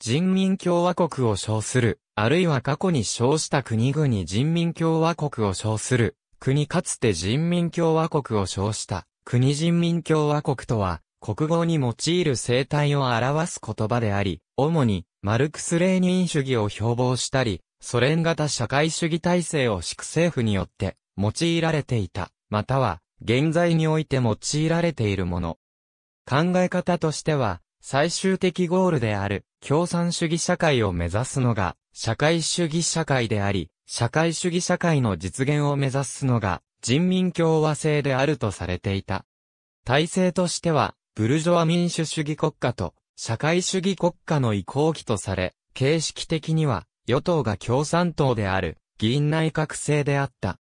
人民共和国を称する、あるいは過去に称した国々人民共和国を称する、国かつて人民共和国を称した、国人民共和国とは、国語に用いる生態を表す言葉であり、主に、マルクス・レーニン主義を標榜したり、ソ連型社会主義体制を粛く政府によって、用いられていた、または、現在において用いられているもの。考え方としては、最終的ゴールである、共産主義社会を目指すのが、社会主義社会であり、社会主義社会の実現を目指すのが、人民共和制であるとされていた。体制としては、ブルジョア民主主義国家と、社会主義国家の移行期とされ、形式的には、与党が共産党である、議員内閣制であった。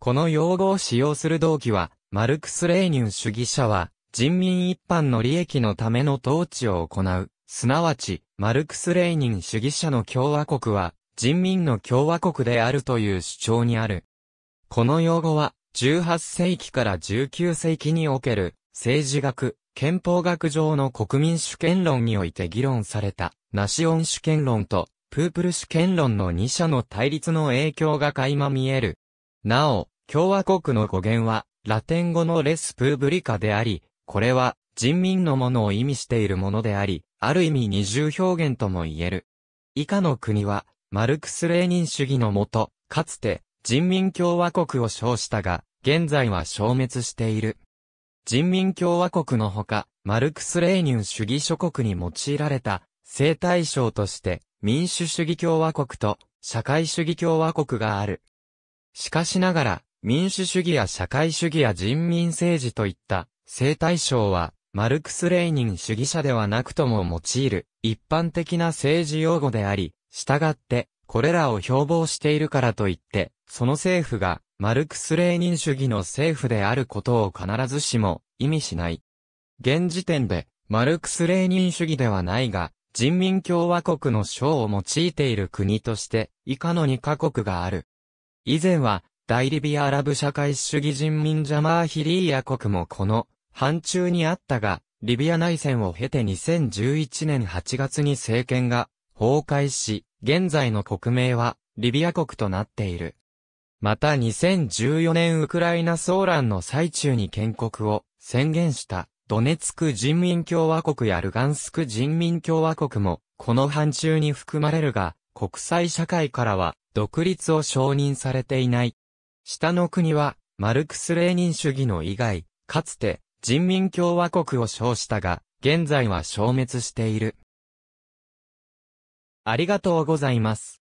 この用語を使用する動機は、マルクス・レーニュン主義者は、人民一般の利益のための統治を行う、すなわち、マルクス・レーニン主義者の共和国は、人民の共和国であるという主張にある。この用語は、18世紀から19世紀における、政治学、憲法学上の国民主権論において議論された、ナシオン主権論と、プープル主権論の2者の対立の影響が垣間見える。なお、共和国の語源は、ラテン語のレスプーブリカであり、これは、人民のものを意味しているものであり、ある意味二重表現とも言える。以下の国は、マルクス・レーニン主義のもと、かつて、人民共和国を称したが、現在は消滅している。人民共和国のほか、マルクス・レーニン主義諸国に用いられた、生対象として、民主主義共和国と、社会主義共和国がある。しかしながら、民主主義や社会主義や人民政治といった、生対象は、マルクス・レーニン主義者ではなくとも用いる一般的な政治用語であり、従って、これらを標榜しているからといって、その政府がマルクス・レーニン主義の政府であることを必ずしも意味しない。現時点で、マルクス・レーニン主義ではないが、人民共和国の章を用いている国として、以下の2カ国がある。以前は、大リビアアラブ社会主義人民ジャマーヒリーヤ国もこの反中にあったが、リビア内戦を経て2011年8月に政権が崩壊し、現在の国名はリビア国となっている。また2014年ウクライナ騒乱の最中に建国を宣言したドネツク人民共和国やルガンスク人民共和国もこの範疇に含まれるが国際社会からは独立を承認されていない。下の国はマルクス・レーニン主義の以外、かつて人民共和国を称したが、現在は消滅している。ありがとうございます。